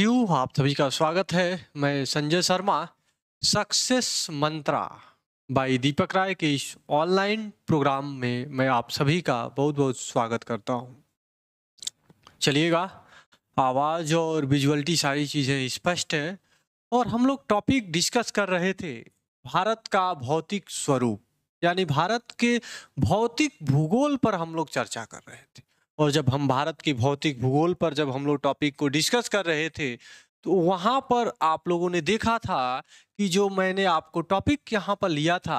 you आप सभी का स्वागत है मैं संजय शर्मा सक्सेस मंत्रा बाई दीपक राय के इस ऑनलाइन प्रोग्राम में मैं आप सभी का बहुत बहुत स्वागत करता हूँ चलिएगा आवाज़ और विजुअलिटी सारी चीज़ें स्पष्ट हैं और हम लोग टॉपिक डिस्कस कर रहे थे भारत का भौतिक स्वरूप यानी भारत के भौतिक भूगोल पर हम लोग चर्चा कर रहे थे और जब हम भारत के भौतिक भूगोल पर जब हम लोग टॉपिक को डिस्कस कर रहे थे तो वहाँ पर आप लोगों ने देखा था कि जो मैंने आपको टॉपिक यहाँ पर लिया था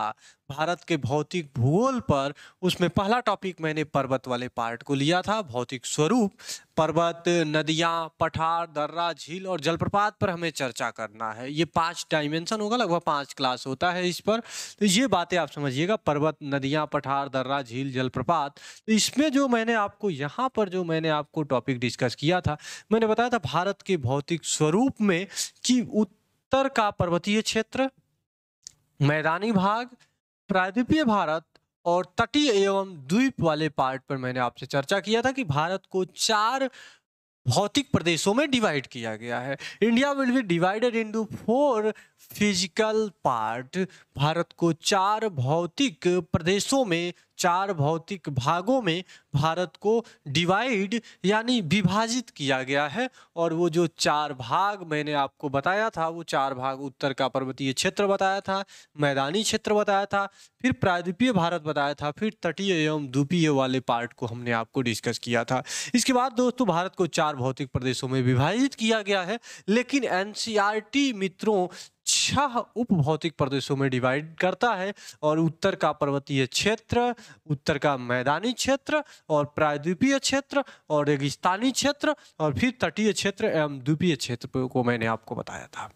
भारत के भौतिक भूगोल पर उसमें पहला टॉपिक मैंने पर्वत वाले पार्ट को लिया था भौतिक स्वरूप पर्वत नदियाँ पठार दर्रा झील और जलप्रपात पर हमें चर्चा करना है ये पांच डायमेंशन होगा लगभग पांच क्लास होता है इस पर तो ये बातें आप समझिएगा पर्वत नदियाँ पठार दर्रा झील जलप्रपात तो इसमें जो मैंने आपको यहाँ पर जो मैंने आपको टॉपिक डिस्कस किया था मैंने बताया था भारत के भौतिक स्वरूप में कि उत्तर का पर्वतीय क्षेत्र मैदानी भाग प्रायद्वीपीय भारत और तटीय एवं द्वीप वाले पार्ट पर मैंने आपसे चर्चा किया था कि भारत को चार भौतिक प्रदेशों में डिवाइड किया गया है India will be divided into four physical part Bharat को चार भौतिक प्रदेशों में चार भौतिक भागों में भारत को डिवाइड यानी विभाजित किया गया है और वो जो चार भाग मैंने आपको बताया था वो चार भाग उत्तर का पर्वतीय क्षेत्र बताया था मैदानी क्षेत्र बताया था फिर प्रायद्वीपीय भारत बताया था फिर तटीय एवं द्वीपीय वाले पार्ट को हमने आपको डिस्कस किया था इसके बाद दोस्तों भारत को चार भौतिक प्रदेशों में विभाजित किया गया है लेकिन एन e मित्रों छह अच्छा उपभौतिक प्रदेशों में डिवाइड करता है और उत्तर का पर्वतीय क्षेत्र उत्तर का मैदानी क्षेत्र और प्रायद्वीपीय क्षेत्र और रेगिस्तानी क्षेत्र और फिर तटीय क्षेत्र एवं द्वीपीय क्षेत्र को मैंने आपको बताया था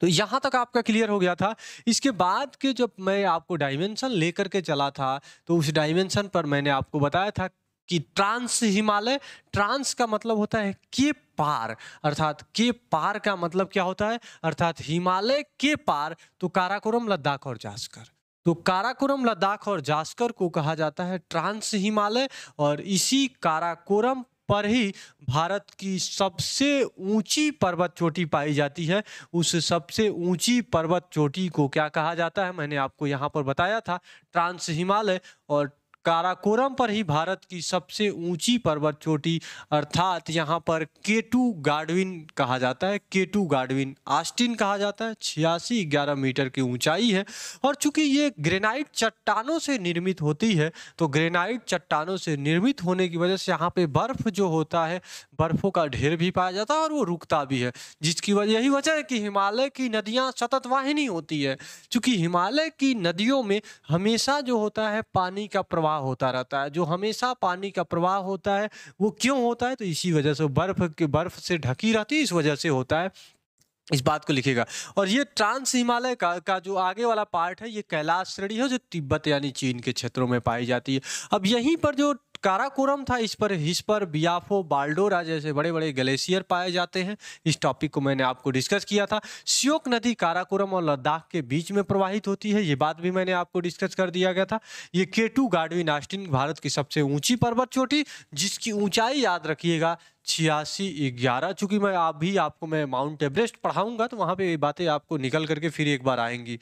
तो यहाँ तक आपका क्लियर हो गया था इसके बाद के जब मैं आपको डायमेंशन लेकर के चला था तो उस डायमेंशन पर मैंने आपको बताया था कि ट्रांस हिमालय ट्रांस का मतलब होता है के पार अर्थात के पार का मतलब क्या होता है अर्थात हिमालय के पार तो काराकोरम लद्दाख और जास्कर तो काराकोरम लद्दाख और जास्कर को कहा जाता है ट्रांस हिमालय और इसी काराकोरम पर ही भारत की सबसे ऊंची पर्वत चोटी पाई जाती है उस सबसे ऊंची पर्वत चोटी को क्या कहा जाता है मैंने आपको यहाँ पर बताया था ट्रांस हिमालय और काराकोरम पर ही भारत की सबसे ऊंची पर्वत चोटी अर्थात यहाँ पर केटू गार्डविन कहा जाता है केटू गार्डविन आस्टिन कहा जाता है छियासी ग्यारह मीटर की ऊंचाई है और चूंकि ये ग्रेनाइट चट्टानों से निर्मित होती है तो ग्रेनाइट चट्टानों से निर्मित होने की वजह से यहाँ पे बर्फ जो होता है बर्फों का ढेर भी पाया जाता है और वो रुकता भी है जिसकी वजह यही वजह है कि हिमालय की नदियाँ सतत वाहिनी होती है चूँकि हिमालय की नदियों में हमेशा जो होता है पानी का प्रवाह प्रवाह होता रहता है जो हमेशा पानी का प्रवाह होता है वो क्यों होता है तो इसी वजह से बर्फ के बर्फ से ढकी रहती है इस वजह से होता है इस बात को लिखेगा और ये ट्रांस हिमालय का का जो आगे वाला पार्ट है ये कैलाश श्रेणी है जो तिब्बत यानी चीन के क्षेत्रों में पाई जाती है अब यहीं पर जो काराकोरम था इस पर पर बियाफो बाल्डोरा जैसे बड़े बड़े ग्लेशियर पाए जाते हैं इस टॉपिक को मैंने आपको डिस्कस किया था श्योक नदी काराकोरम और लद्दाख के बीच में प्रवाहित होती है ये बात भी मैंने आपको डिस्कस कर दिया गया था ये केटू गाडवी नास्टिन भारत की सबसे ऊंची पर्वत चोटी जिसकी ऊंचाई याद रखिएगा छियासी ग्यारह चूँकि मैं आप भी आपको मैं माउंट एवरेस्ट पढ़ाऊँगा तो वहाँ पे ये बातें आपको निकल करके फिर एक बार आएंगी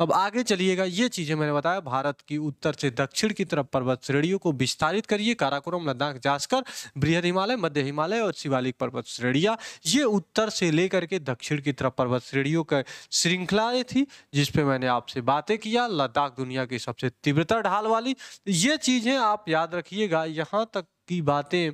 अब आगे चलिएगा ये चीज़ें मैंने बताया भारत की उत्तर से दक्षिण की तरफ पर्वत श्रेणियों को विस्तारित करिए काराकोरम लद्दाख जासकर बृहद हिमालय मध्य हिमालय और शिवालिक पर्वत श्रेणियाँ ये उत्तर से लेकर के दक्षिण की तरफ पर्वत श्रेणियों का श्रृंखलाएँ थी जिसपे मैंने आपसे बातें किया लद्दाख दुनिया की सबसे तीव्रता ढाल वाली ये चीज़ें आप याद रखिएगा यहाँ तक की बातें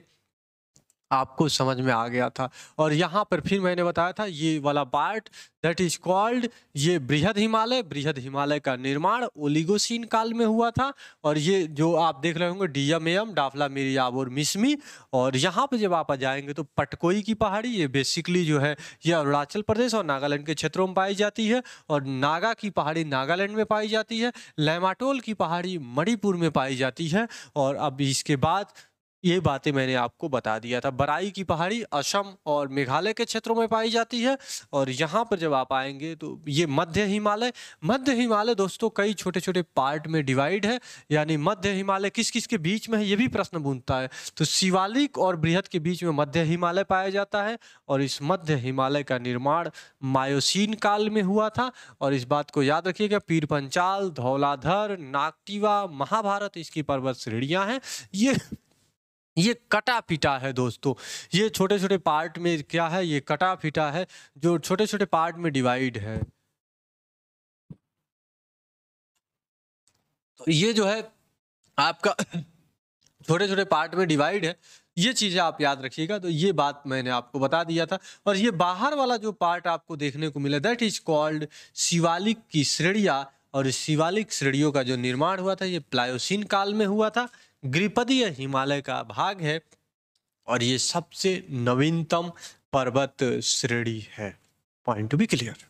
आपको समझ में आ गया था और यहाँ पर फिर मैंने बताया था ये वाला पार्ट दैट इज कॉल्ड ये बृहद हिमालय बृहद हिमालय का निर्माण ओलिगोसिन काल में हुआ था और ये जो आप देख रहे होंगे डीएम एम डाफला मिरियाब और मिसमी और यहाँ पर जब आप आ जाएंगे तो पटकोई की पहाड़ी ये बेसिकली जो है ये अरुणाचल प्रदेश और नागालैंड के क्षेत्रों में पाई जाती है और नागा की पहाड़ी नागालैंड में पाई जाती है लेमाटोल की पहाड़ी मणिपुर में पाई जाती है और अब इसके बाद ये बातें मैंने आपको बता दिया था बराई की पहाड़ी असम और मेघालय के क्षेत्रों में पाई जाती है और यहाँ पर जब आप आएंगे तो ये मध्य हिमालय मध्य हिमालय दोस्तों कई छोटे छोटे पार्ट में डिवाइड है यानी मध्य हिमालय किस किस के बीच में है ये भी प्रश्न बूंदता है तो शिवालिक और बृहद के बीच में मध्य हिमालय पाया जाता है और इस मध्य हिमालय का निर्माण मायोसीन काल में हुआ था और इस बात को याद रखिएगा पीर पंचाल धौलाधर नागटिवा महाभारत इसकी पर्वत श्रेणियाँ हैं ये ये कटा पिटा है दोस्तों ये छोटे छोटे पार्ट में क्या है ये कटा पिटा है जो छोटे छोटे पार्ट में डिवाइड है तो ये जो है आपका छोटे छोटे पार्ट में डिवाइड है ये चीज़ें आप याद रखिएगा तो ये बात मैंने आपको बता दिया था और ये बाहर वाला जो पार्ट आपको देखने को मिला दैट इज कॉल्ड शिवालिक की श्रेणिया और शिवालिक श्रेणियों का जो निर्माण हुआ था ये प्लायोसिन काल में हुआ था ग्रीपदीय हिमालय का भाग है और ये सबसे नवीनतम पर्वत श्रेणी है पॉइंट टू बी क्लियर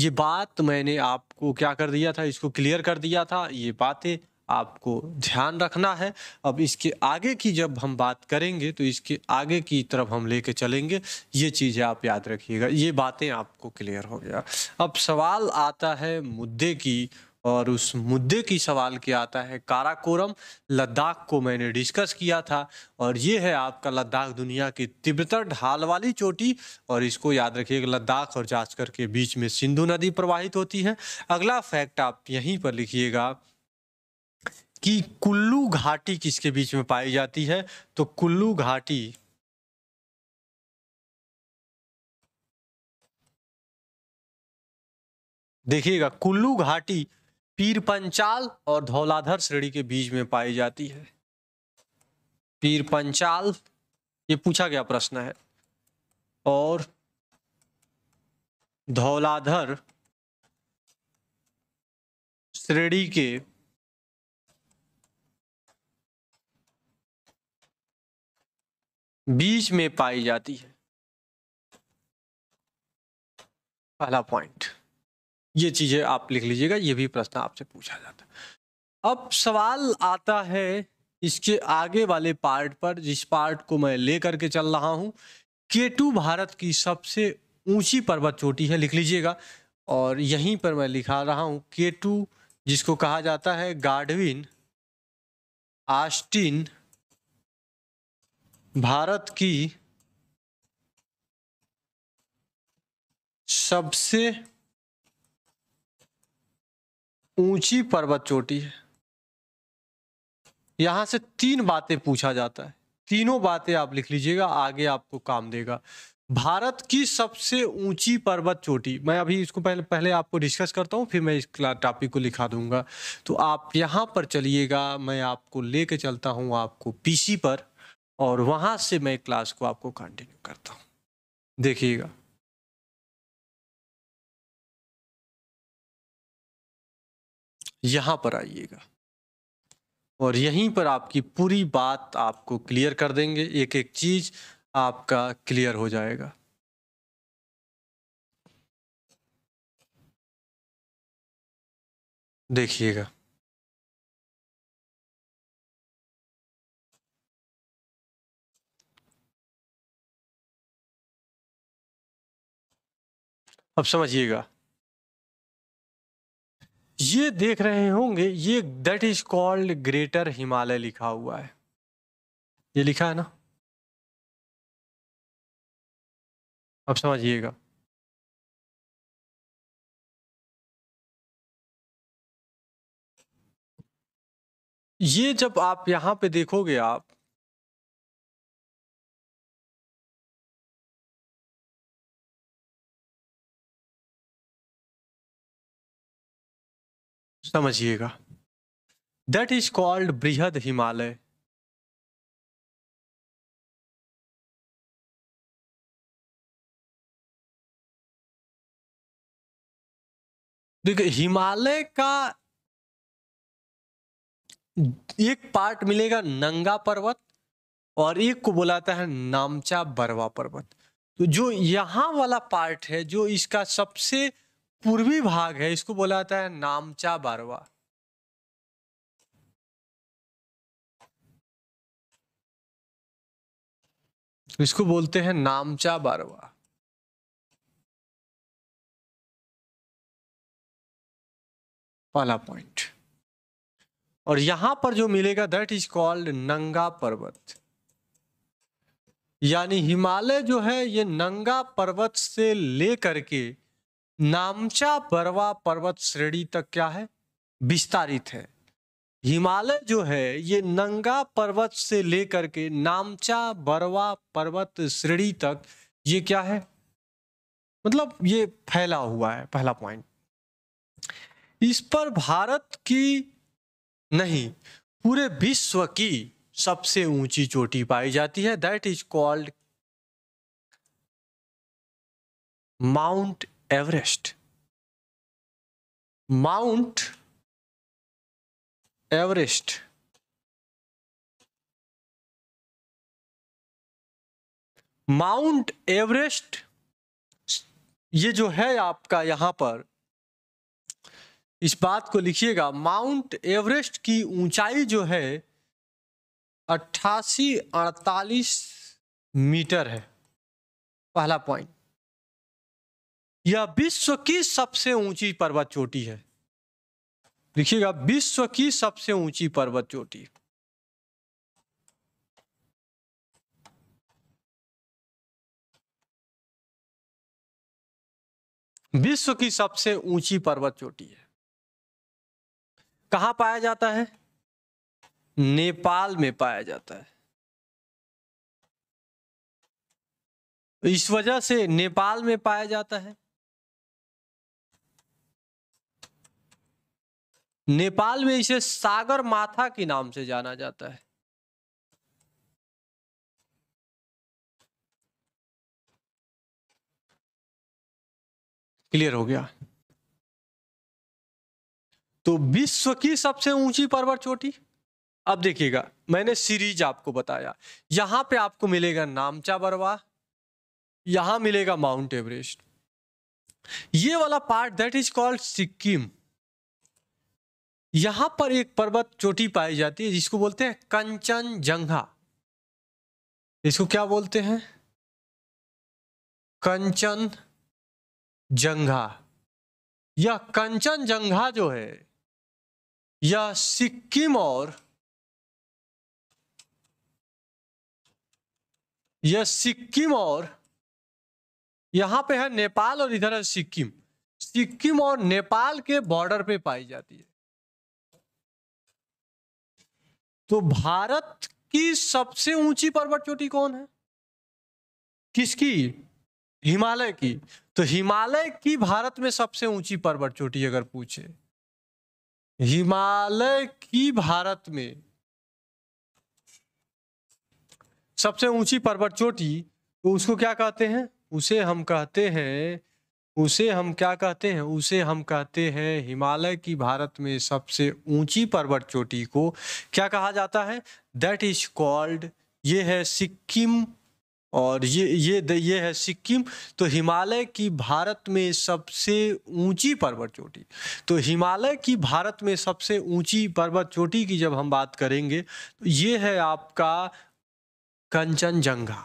ये बात मैंने आपको क्या कर दिया था इसको क्लियर कर दिया था ये बातें आपको ध्यान रखना है अब इसके आगे की जब हम बात करेंगे तो इसके आगे की तरफ हम लेके चलेंगे ये चीज़ें आप याद रखिएगा ये बातें आपको क्लियर हो गया अब सवाल आता है मुद्दे की और उस मुद्दे की सवाल किया आता है काराकोरम लद्दाख को मैंने डिस्कस किया था और ये है आपका लद्दाख दुनिया की तिब्बतर ढाल वाली चोटी और इसको याद रखिएगा लद्दाख और जास्कर के बीच में सिंधु नदी प्रवाहित होती है अगला फैक्ट आप यहीं पर लिखिएगा कि कुल्लू घाटी किसके बीच में पाई जाती है तो कुल्लू घाटी देखिएगा कुल्लू घाटी पीर पंचाल और धौलाधर श्रेणी के बीच में पाई जाती है पीर पंचाल ये पूछा गया प्रश्न है और धौलाधर श्रेणी के बीच में पाई जाती है पहला पॉइंट ये चीज़ें आप लिख लीजिएगा ये भी प्रश्न आपसे पूछा जाता है अब सवाल आता है इसके आगे वाले पार्ट पर जिस पार्ट को मैं ले करके चल रहा हूँ केटू भारत की सबसे ऊंची पर्वत चोटी है लिख लीजिएगा और यहीं पर मैं लिखा रहा हूँ केटू जिसको कहा जाता है गार्डविन आस्टिन भारत की सबसे ऊंची पर्वत चोटी है यहां से तीन बातें पूछा जाता है तीनों बातें आप लिख लीजिएगा आगे आपको काम देगा भारत की सबसे ऊंची पर्वत चोटी मैं अभी इसको पहले पहले आपको डिस्कस करता हूँ फिर मैं इस टॉपिक को लिखा दूंगा तो आप यहाँ पर चलिएगा मैं आपको लेके चलता हूँ आपको पीसी पर और वहाँ से मैं क्लास को आपको कंटिन्यू करता हूँ देखिएगा यहां पर आइएगा और यहीं पर आपकी पूरी बात आपको क्लियर कर देंगे एक एक चीज आपका क्लियर हो जाएगा देखिएगा अब समझिएगा ये देख रहे होंगे ये that is called greater Himalaya लिखा हुआ है ये लिखा है ना अब समझिएगा ये जब आप यहां पे देखोगे आप समझिएगा दैट इज कॉल्ड बृहद हिमालय देखिए हिमालय का एक पार्ट मिलेगा नंगा पर्वत और एक को बुलाता है नामचा बरवा पर्वत तो जो यहां वाला पार्ट है जो इसका सबसे पूर्वी भाग है इसको बोला जाता है नामचा बारवा इसको बोलते हैं नामचा बारवा पहला पॉइंट और यहां पर जो मिलेगा दैट इज कॉल्ड नंगा पर्वत यानी हिमालय जो है ये नंगा पर्वत से लेकर के नामचा बरवा पर्वत श्रेणी तक क्या है विस्तारित है हिमालय जो है ये नंगा पर्वत से लेकर के नामचा बरवा पर्वत श्रेणी तक ये क्या है मतलब ये फैला हुआ है पहला पॉइंट इस पर भारत की नहीं पूरे विश्व की सबसे ऊंची चोटी पाई जाती है that is called Mount Everest Mount Everest Mount Everest ये जो है आपका यहां पर इस बात को लिखिएगा माउंट एवरेस्ट की ऊंचाई जो है अट्ठासी अड़तालीस मीटर है पहला पॉइंट यह विश्व की सबसे ऊंची पर्वत चोटी है देखिएगा विश्व की सबसे ऊंची पर्वत चोटी विश्व की सबसे ऊंची पर्वत चोटी है कहां पाया जाता है नेपाल में पाया जाता है इस वजह से नेपाल में पाया जाता है नेपाल में इसे सागर माथा के नाम से जाना जाता है क्लियर हो गया तो विश्व की सबसे ऊंची पर्वत चोटी अब देखिएगा मैंने सीरीज आपको बताया यहां पे आपको मिलेगा नामचा बरवा यहां मिलेगा माउंट एवरेस्ट ये वाला part that is called Sikkim यहाँ पर एक पर्वत चोटी पाई जाती है जिसको बोलते हैं कंचनजंघा इसको क्या बोलते हैं कंचन जंघा यह कंचन जंघा जो है यह सिक्किम और यह सिक्किम और यहां पे है नेपाल और इधर है सिक्किम सिक्किम और नेपाल के बॉर्डर पे पाई जाती है तो भारत की सबसे ऊंची पर्वत चोटी कौन है किसकी हिमालय की तो हिमालय की भारत में सबसे ऊंची पर्वत चोटी अगर पूछे हिमालय की भारत में सबसे ऊंची पर्वत चोटी तो उसको क्या कहते हैं उसे हम कहते हैं उसे हम क्या कहते हैं उसे हम कहते हैं हिमालय की भारत में सबसे ऊंची पर्वत चोटी को क्या कहा जाता है दैट इज कॉल्ड ये है सिक्किम और ये ये ये है सिक्किम तो हिमालय की भारत में सबसे ऊंची पर्वत चोटी तो हिमालय की भारत में सबसे ऊंची पर्वत चोटी की जब हम बात करेंगे तो ये है आपका कंचनजंगा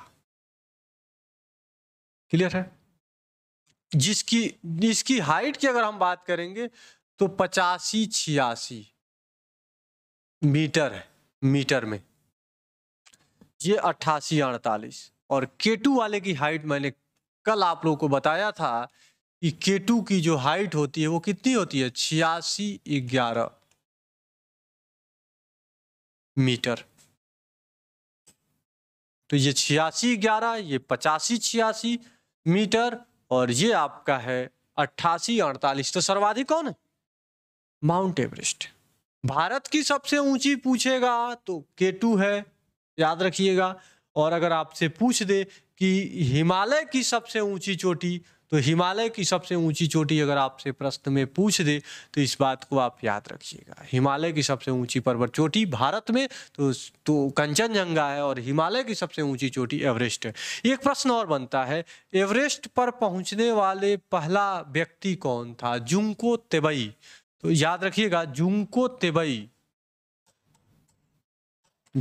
क्लियर है जिसकी इसकी हाइट की अगर हम बात करेंगे तो पचासी छियासी मीटर है मीटर में ये अट्ठासी अड़तालीस और केटू वाले की हाइट मैंने कल आप लोगों को बताया था कि केटू की जो हाइट होती है वो कितनी होती है छियासी ग्यारह मीटर तो ये छियासी ग्यारह ये पचासी छियासी मीटर और ये आपका है अट्ठासी अड़तालीस तो सर्वाधिक कौन है माउंट एवरेस्ट भारत की सबसे ऊंची पूछेगा तो के टू है याद रखिएगा और अगर आपसे पूछ दे कि हिमालय की सबसे ऊंची चोटी तो हिमालय की सबसे ऊंची चोटी अगर आपसे प्रश्न में पूछ दे तो इस बात को आप याद रखिएगा हिमालय की सबसे ऊंची पर्वत चोटी भारत में तो तो कंचनजंगा है और हिमालय की सबसे ऊंची चोटी एवरेस्ट है एक प्रश्न और बनता है एवरेस्ट पर पहुंचने वाले पहला व्यक्ति कौन था जुंको तेबई तो याद रखिएगा Junko Tabei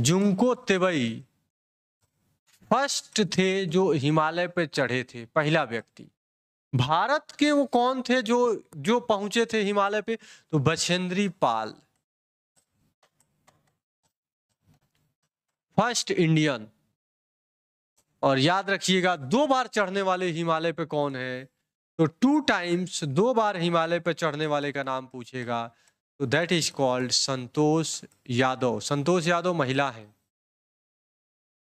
Junko Tabei first थे जो हिमालय पर चढ़े थे पहला व्यक्ति भारत के वो कौन थे जो जो पहुंचे थे हिमालय पे तो बछेंद्री पाल फर्स्ट इंडियन और याद रखिएगा दो बार चढ़ने वाले हिमालय पे कौन है तो टू टाइम्स दो बार हिमालय पे चढ़ने वाले का नाम पूछेगा तो that is called Santosh Yadav Santosh Yadav महिला है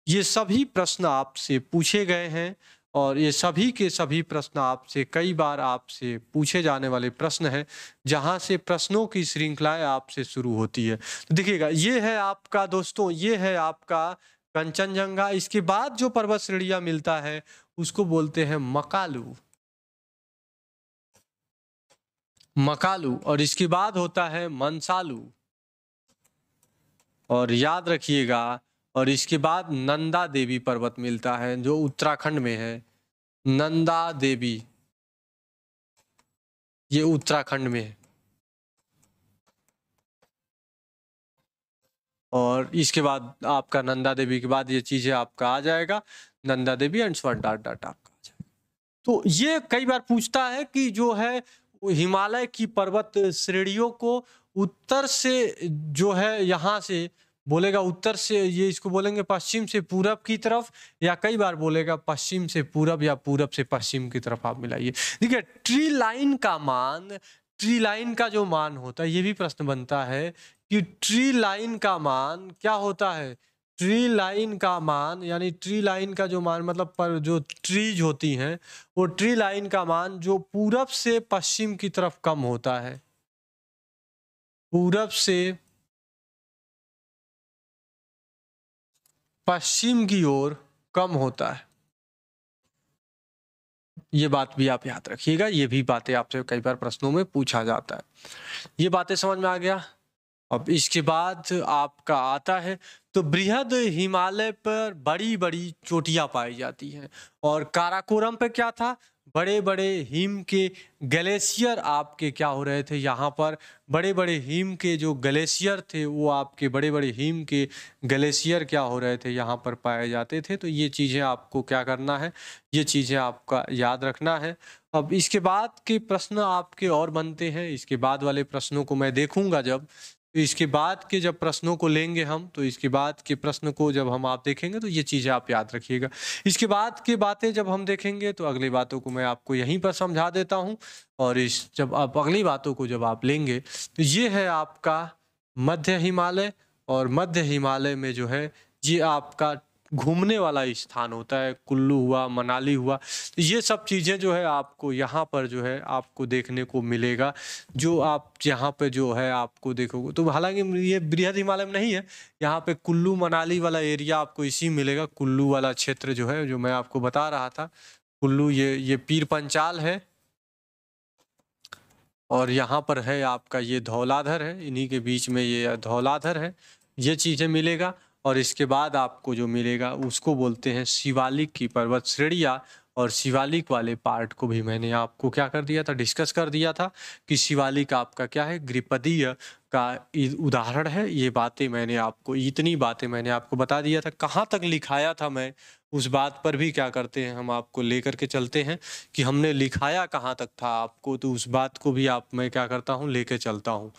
ये सभी प्रश्न आपसे पूछे गए हैं और ये सभी के सभी प्रश्न आपसे कई बार आपसे पूछे जाने वाले प्रश्न हैं जहाँ से प्रश्नों की श्रृंखलाएं आपसे शुरू होती है तो देखिएगा ये है आपका दोस्तों ये है आपका कंचनजंगा इसके बाद जो पर्वत श्रेणिया मिलता है उसको बोलते हैं मकालू मकालू और इसके बाद होता है मनसालू और याद रखिएगा और इसके बाद नंदा देवी पर्वत मिलता है जो उत्तराखंड में है नंदा देवी ये उत्तराखंड में है और इसके बाद आपका नंदा देवी के बाद ये चीज़ें आपका आ जाएगा नंदा देवी एंड स्वर्ण डाट डाट आपका आ जाएगा तो ये कई बार पूछता है कि जो है हिमालय की पर्वत श्रेणियों को उत्तर से जो है यहाँ से बोलेगा उत्तर से ये इसको बोलेंगे पश्चिम से पूरब की तरफ या कई बार बोलेगा पश्चिम से पूरब या पूरब से पश्चिम की तरफ आप मिलाइए देखिए ट्री लाइन का मान ट्री लाइन का जो मान होता है ये भी प्रश्न बनता है कि ट्री लाइन का मान क्या होता है ट्री लाइन का मान यानी ट्री लाइन का जो मान मतलब पर जो ट्रीज होती हैं वो ट्री लाइन का मान जो पूरब से पश्चिम की तरफ कम होता है पूरब से पश्चिम की ओर कम होता है ये बात भी आप याद रखिएगा ये भी बातें आपसे कई बार प्रश्नों में पूछा जाता है ये बातें समझ में आ गया अब इसके बाद आपका आता है तो बृहद हिमालय पर बड़ी बड़ी चोटियां पाई जाती हैं और काराकोरम पे क्या था बड़े बड़े हिम के ग्लेशियर आपके क्या हो रहे थे यहाँ पर बड़े बड़े हिम के जो ग्लेशियर थे वो आपके बड़े बड़े हिम के ग्लेशियर क्या हो रहे थे यहाँ पर पाए जाते थे तो ये चीज़ें आपको क्या करना है ये चीज़ें आपका याद रखना है अब इसके बाद के प्रश्न आपके और बनते हैं इसके बाद वाले प्रश्नों को मैं देखूँगा जब तो इसके बाद के जब प्रश्नों को लेंगे हम तो इसके बाद के प्रश्न को जब हम आप देखेंगे तो ये चीज़ें आप याद रखिएगा इसके बाद की बातें जब हम देखेंगे तो अगली बातों को मैं आपको यहीं पर समझा देता हूँ और इस जब आप अगली बातों को जब आप लेंगे तो ये है आपका मध्य हिमालय और मध्य हिमालय में जो है ये आपका घूमने वाला स्थान होता है कुल्लू हुआ मनाली हुआ तो ये सब चीज़ें जो है आपको यहाँ पर जो है आपको देखने को मिलेगा जो आप यहाँ पे जो है आपको देखोगे तो हालांकि ये बृहद हिमालय में नहीं है यहाँ पे कुल्लू मनाली वाला एरिया आपको इसी मिलेगा कुल्लू वाला क्षेत्र जो है जो मैं आपको बता रहा था कुल्लू ये ये पीर पंचाल है और यहाँ पर है आपका ये धौलाधर है इन्हीं के बीच में ये धौलाधर है ये चीज़ें मिलेगा और इसके बाद आपको जो मिलेगा उसको बोलते हैं शिवालिक की पर्वत श्रेणिया और शिवालिक वाले पार्ट को भी मैंने आपको क्या कर दिया था डिस्कस कर दिया था कि शिवालिक आपका क्या है ग्रिपदीय का उदाहरण है ये बातें मैंने आपको इतनी बातें मैंने आपको बता दिया था कहाँ तक लिखाया था मैं उस बात पर भी क्या करते हैं हम आपको ले करके चलते हैं कि हमने लिखाया कहाँ तक था आपको तो उस बात को भी आप मैं क्या करता हूँ लेके चलता हूँ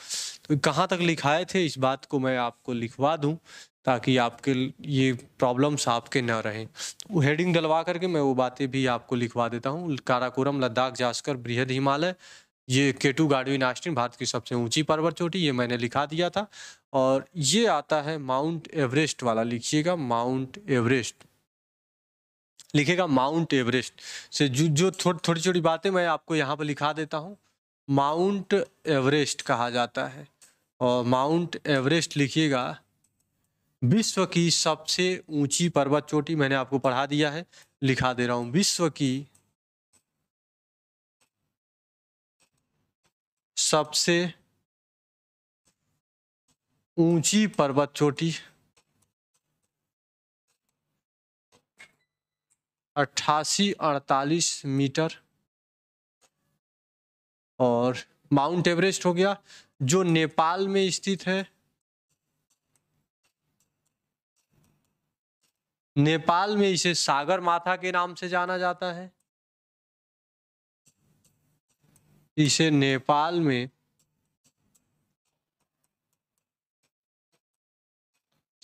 तो कहाँ तक लिखाए थे इस बात को मैं आपको लिखवा दूँ ताकि आपके ये प्रॉब्लम्स आपके ना रहें हेडिंग तो डलवा करके मैं वो बातें भी आपको लिखवा देता हूँ काराकोरम लद्दाख जास्कर बृहद हिमालय ये केटू गाड़वी नाश्टिन भारत की सबसे ऊंची पर्वत चोटी ये मैंने लिखा दिया था और ये आता है माउंट एवरेस्ट वाला लिखिएगा माउंट एवरेस्ट लिखेगा माउंट एवरेस्ट से जो जो थोड़ी थोड़ी छोटी बातें मैं आपको यहाँ पर लिखा देता हूँ माउंट एवरेस्ट कहा जाता है और माउंट एवरेस्ट लिखिएगा विश्व की सबसे ऊंची पर्वत चोटी मैंने आपको पढ़ा दिया है लिखा दे रहा हूं विश्व की सबसे ऊंची पर्वत चोटी 8848 मीटर और माउंट एवरेस्ट हो गया जो नेपाल में स्थित है नेपाल में इसे सागर माथा के नाम से जाना जाता है इसे नेपाल में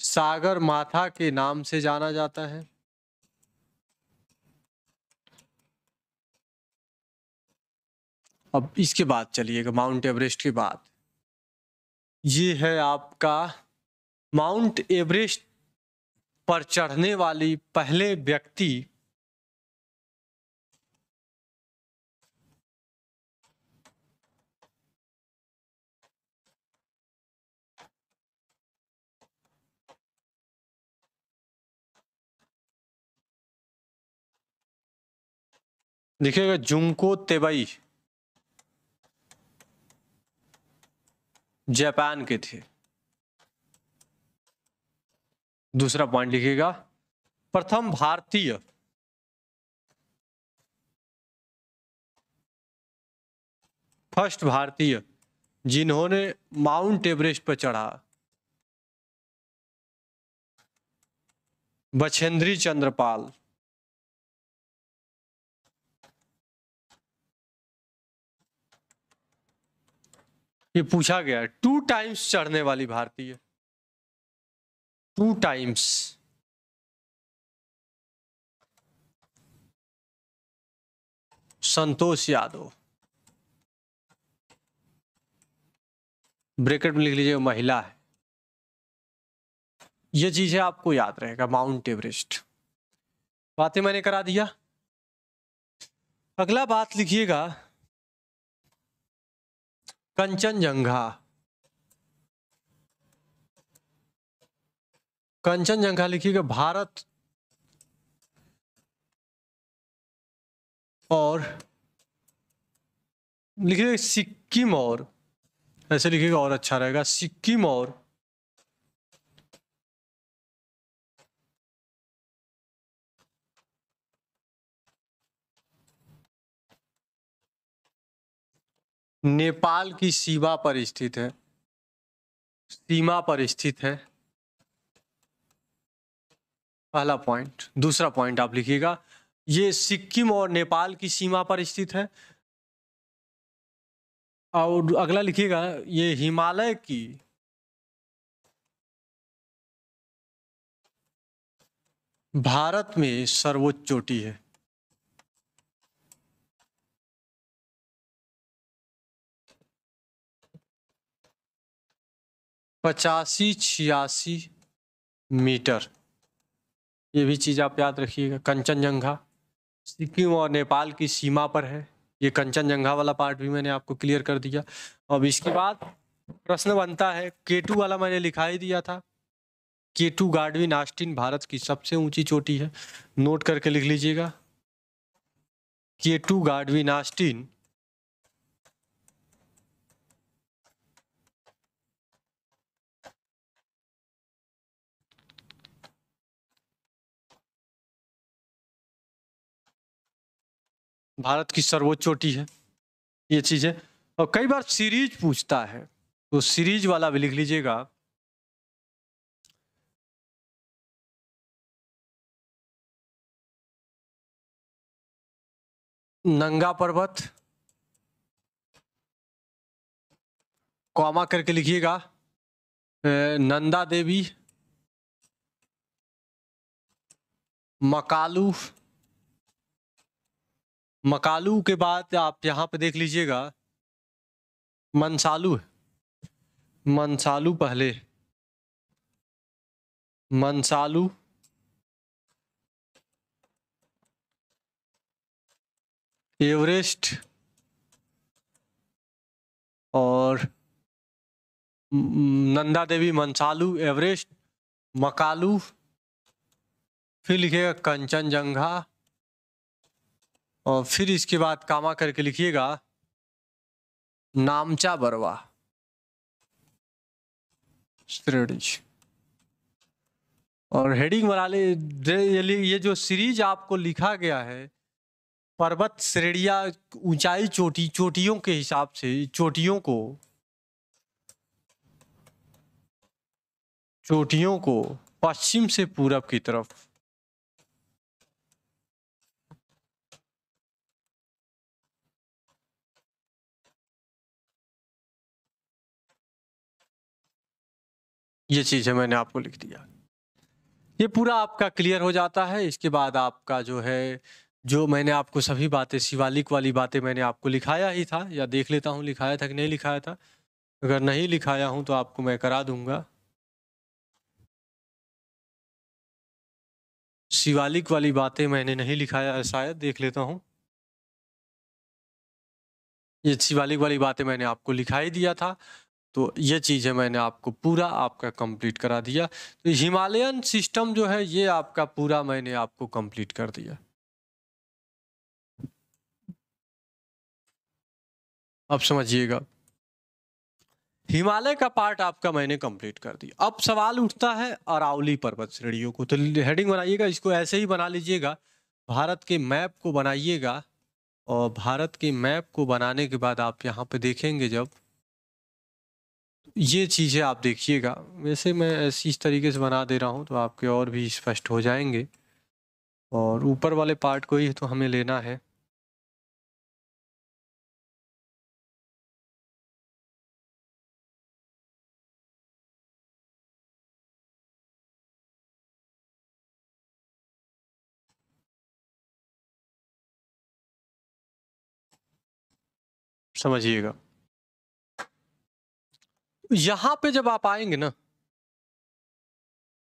सागर माथा के नाम से जाना जाता है अब इसके बाद चलिएगा माउंट एवरेस्ट की बात ये है आपका माउंट एवरेस्ट पर चढ़ने वाली पहले व्यक्ति देखिएगा जुमको तेबई जापान के थे दूसरा पॉइंट लिखिएगा प्रथम भारतीय फर्स्ट भारतीय जिन्होंने माउंट एवरेस्ट पर चढ़ा बछेंद्री चंद्रपाल ये पूछा गया टू टाइम्स चढ़ने वाली भारतीय two times Santosh Yadav bracket में लिख लीजिए महिला है यह चीजें आपको याद रहेगा माउंट एवरेस्ट बातें मैंने करा दिया अगला बात लिखिएगा कंचनजंघा कंचनजंघा लिखिएगा भारत और लिखिएगा सिक्किम और ऐसे लिखिएगा और अच्छा रहेगा सिक्किम और नेपाल की सीमा पर स्थित है सीमा पर स्थित है पहला पॉइंट दूसरा पॉइंट आप लिखिएगा ये सिक्किम और नेपाल की सीमा पर स्थित है और अगला लिखिएगा ये हिमालय की भारत में सर्वोच्च चोटी है पचासी छियासी मीटर ये भी चीज़ आप याद रखिएगा कंचनजंघा सिक्किम और नेपाल की सीमा पर है ये कंचनजंघा वाला पार्ट भी मैंने आपको क्लियर कर दिया अब इसके बाद प्रश्न बनता है केटू वाला मैंने लिखा ही दिया था केटू गार्डवी नास्टिन भारत की सबसे ऊंची चोटी है नोट करके लिख लीजिएगा केटू गार्डवी नास्टिन भारत की सर्वोच्च चोटी है ये चीज़ है और कई बार सीरीज पूछता है तो सीरीज वाला भी लिख लीजिएगा नंगा पर्वत कॉमा करके लिखिएगा नंदा देवी मकालू मकालू के बाद आप यहाँ पे देख लीजिएगा मनसालू मनसालू पहले मनसालू एवरेस्ट और नंदा देवी मनसालू एवरेस्ट मकालू फिर लिखेगा कंचनजंघा और फिर इसके बाद कामा करके लिखिएगा नामचा बरवा और हेडिंग बना ले ये जो सीरीज आपको लिखा गया है पर्वत श्रेणिया ऊंचाई चोटी चोटियों के हिसाब से चोटियों को चोटियों को पश्चिम से पूरब की तरफ ये चीज़ें मैंने आपको लिख दिया ये पूरा आपका क्लियर हो जाता है इसके बाद आपका जो है जो मैंने आपको सभी बातें शिवालिक वाली बातें मैंने आपको लिखाया ही था या देख लेता हूँ लिखाया था कि नहीं लिखाया था अगर नहीं लिखाया हूँ तो आपको मैं करा दूंगा शिवालिक वाली बातें मैंने नहीं लिखाया शायद देख लेता हूँ ये शिवालिक वाली बातें मैंने आपको लिखा ही दिया था तो ये चीज़ है मैंने आपको पूरा आपका कंप्लीट करा दिया तो हिमालयन सिस्टम जो है ये आपका पूरा मैंने आपको कंप्लीट कर दिया अब समझिएगा हिमालय का पार्ट आपका मैंने कंप्लीट कर दिया अब सवाल उठता है अरावली पर्वत श्रेणियों को तो हेडिंग बनाइएगा इसको ऐसे ही बना लीजिएगा भारत के मैप को बनाइएगा और भारत के मैप को बनाने के बाद आप यहाँ पे देखेंगे जब ये चीज़ें आप देखिएगा वैसे मैं ऐसी इस तरीके से बना दे रहा हूँ तो आपके और भी स्पष्ट हो जाएंगे और ऊपर वाले पार्ट को ही तो हमें लेना है समझिएगा यहां पे जब आप आएंगे ना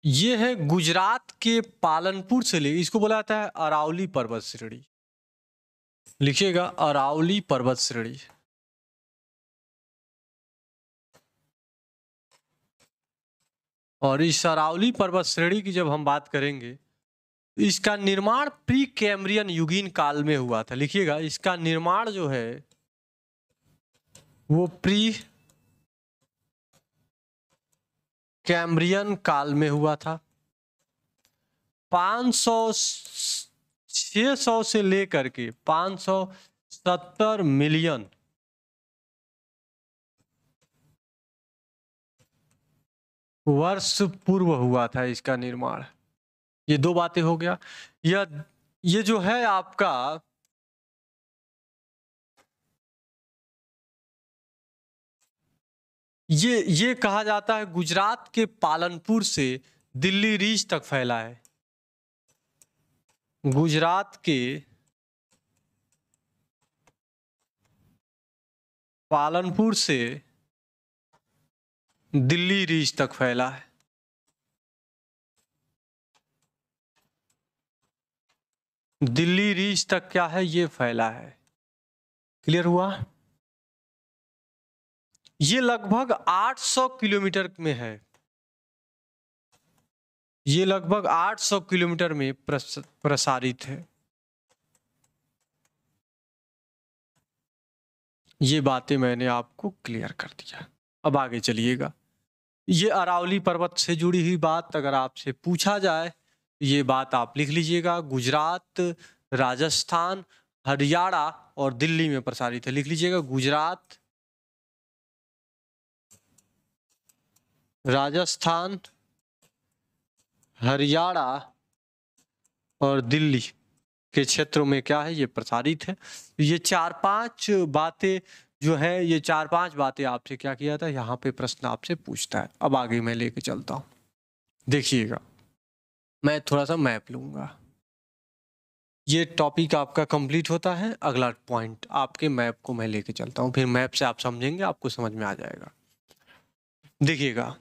ये है गुजरात के पालनपुर से ले इसको बोला जाता है अरावली पर्वत श्रेणी लिखिएगा अरावली पर्वत श्रेणी और इस अरावली पर्वत श्रेणी की जब हम बात करेंगे इसका निर्माण प्री कैमरियन युगीन काल में हुआ था लिखिएगा इसका निर्माण जो है वो प्री कैम्ब्रियन काल में हुआ था 500 600 से लेकर के 570 मिलियन वर्ष पूर्व हुआ था इसका निर्माण ये दो बातें हो गया यह ये जो है आपका ये ये कहा जाता है गुजरात के पालनपुर से दिल्ली रीच तक फैला है गुजरात के पालनपुर से दिल्ली रीज तक फैला है दिल्ली रीज तक क्या है ये फैला है क्लियर हुआ ये लगभग 800 किलोमीटर में है ये लगभग 800 किलोमीटर में प्रसारित है ये बातें मैंने आपको क्लियर कर दिया अब आगे चलिएगा ये अरावली पर्वत से जुड़ी हुई बात अगर आपसे पूछा जाए ये बात आप लिख लीजिएगा गुजरात राजस्थान हरियाणा और दिल्ली में प्रसारित है लिख लीजिएगा गुजरात राजस्थान हरियाणा और दिल्ली के क्षेत्रों में क्या है ये प्रसारित है ये चार पांच बातें जो है ये चार पांच बातें आपसे क्या किया था यहाँ पे प्रश्न आपसे पूछता है अब आगे मैं लेके चलता हूँ देखिएगा मैं थोड़ा सा मैप लूँगा ये टॉपिक आपका कंप्लीट होता है अगला पॉइंट आपके मैप को मैं लेके चलता हूँ फिर मैप से आप समझेंगे आपको समझ में आ जाएगा देखिएगा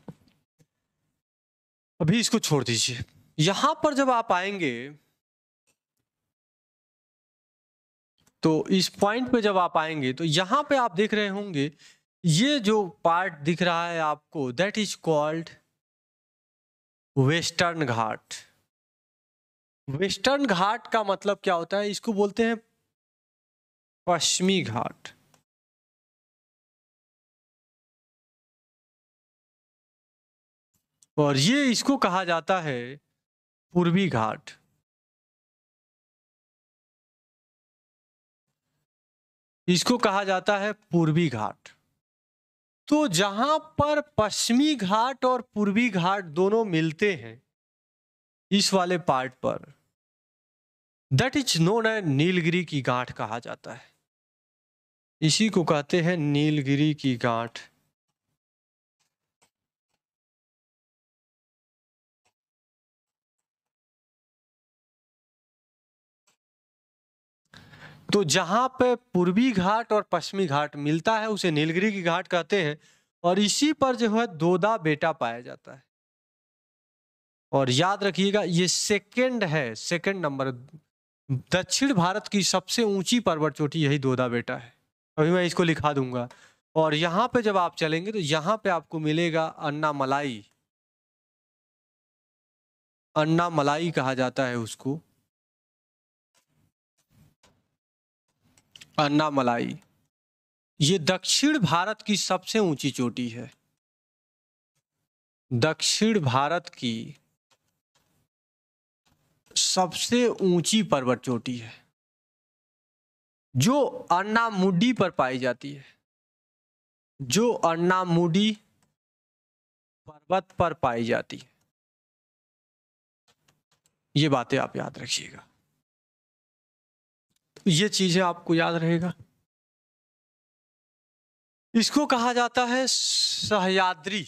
अभी इसको छोड़ दीजिए यहां पर जब आप आएंगे तो इस पॉइंट पे जब आप आएंगे तो यहां पे आप देख रहे होंगे ये जो पार्ट दिख रहा है आपको that is called western Ghat western Ghat का मतलब क्या होता है इसको बोलते हैं पश्चिमी घाट और ये इसको कहा जाता है पूर्वी घाट इसको कहा जाता है पूर्वी घाट तो जहां पर पश्चिमी घाट और पूर्वी घाट दोनों मिलते हैं इस वाले पार्ट पर that is known and Nilgiri की गांठ कहा जाता है इसी को कहते हैं नीलगिरी की गांठ तो जहाँ पे पूर्वी घाट और पश्चिमी घाट मिलता है उसे नीलगिरी की घाट कहते हैं और इसी पर जो है दोदा बेटा पाया जाता है और याद रखिएगा ये सेकंड है सेकंड नंबर दक्षिण भारत की सबसे ऊंची पर्वत चोटी यही दोदा बेटा है अभी मैं इसको लिखा दूंगा और यहाँ पे जब आप चलेंगे तो यहाँ पे आपको मिलेगा अन्ना मलाई अन्ना मलाई कहा जाता है उसको अन्नामलाई ये दक्षिण भारत की सबसे ऊंची चोटी है दक्षिण भारत की सबसे ऊंची पर्वत चोटी है जो अन्नामुडी पर पाई जाती है जो अन्नामुडी पर्वत पर पाई जाती है ये बातें आप याद रखिएगा ये चीज़ें आपको याद रहेगा इसको कहा जाता है सहयाद्री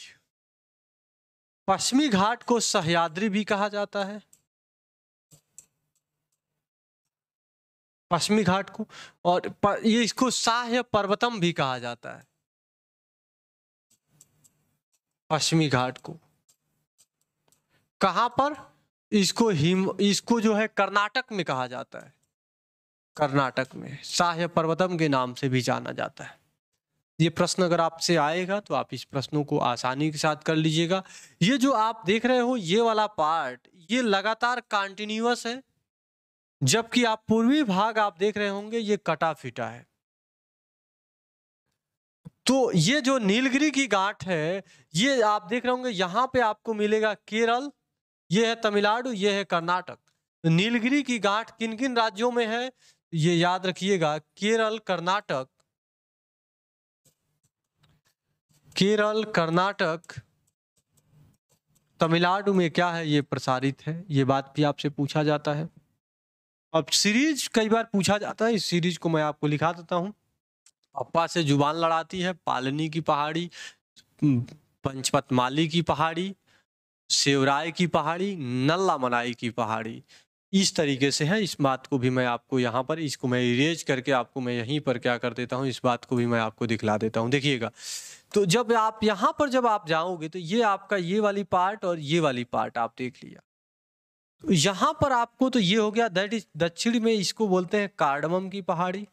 पश्चिमी घाट को सहयाद्री भी कहा जाता है पश्चिमी घाट को और ये इसको साह्य पर्वतम भी कहा जाता है पश्चिमी घाट को कहां पर इसको हिम इसको जो है कर्नाटक में कहा जाता है कर्नाटक में साह्य पर्वतम के नाम से भी जाना जाता है ये प्रश्न अगर आपसे आएगा तो आप इस प्रश्नों को आसानी के साथ कर लीजिएगा ये जो आप देख रहे हो ये वाला पार्ट ये लगातार कंटिन्यूस है जबकि आप पूर्वी भाग आप देख रहे होंगे ये कटा फिटा है तो ये जो नीलगिरी की गांठ है ये आप देख रहे होंगे यहाँ पे आपको मिलेगा केरल ये है तमिलनाडु ये है कर्नाटक तो नीलगिरी की गांठ किन किन राज्यों में है ये याद रखिएगा केरल कर्नाटक केरल कर्नाटक तमिलनाडु में क्या है ये प्रसारित है ये बात भी आपसे पूछा जाता है अब सीरीज कई बार पूछा जाता है इस सीरीज को मैं आपको लिखा देता हूँ अप्पा से जुबान लड़ाती है पालनी की पहाड़ी पंचपतमाली की पहाड़ी सेवराय की पहाड़ी नल्ला मनाई की पहाड़ी इस तरीके से है इस बात को भी मैं आपको यहाँ पर इसको मैं इरेज करके आपको मैं यहीं पर क्या कर देता हूँ इस बात को भी मैं आपको दिखला देता हूँ देखिएगा तो जब आप यहाँ पर जब आप जाओगे तो ये आपका ये वाली पार्ट और ये वाली पार्ट आप देख लिया तो यहाँ पर आपको तो ये हो गया दैट इज दक्षिण में इसको बोलते हैं कार्डमम की पहाड़ी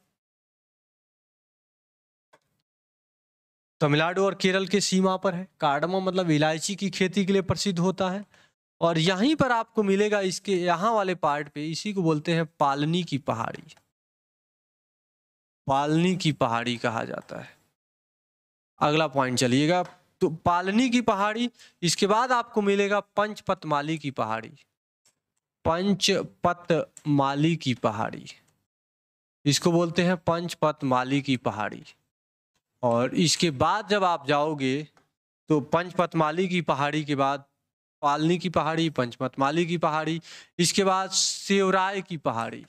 तमिलनाडु और केरल के सीमा पर है कार्डमम मतलब इलायची की खेती के लिए प्रसिद्ध होता है और यहीं पर आपको मिलेगा इसके यहाँ वाले पार्ट पे इसी को बोलते हैं पालनी की पहाड़ी पालनी की पहाड़ी कहा जाता है अगला पॉइंट चलिएगा तो पालनी की पहाड़ी इसके बाद आपको मिलेगा पंचपतमाली की पहाड़ी पंचपतमाली की पहाड़ी इसको बोलते हैं पंचपतमाली की पहाड़ी और इसके बाद जब आप जाओगे तो पंचपतमाली की पहाड़ी के बाद पालनी की पहाड़ी पंचमतमाली की पहाड़ी इसके बाद सेवराय की पहाड़ी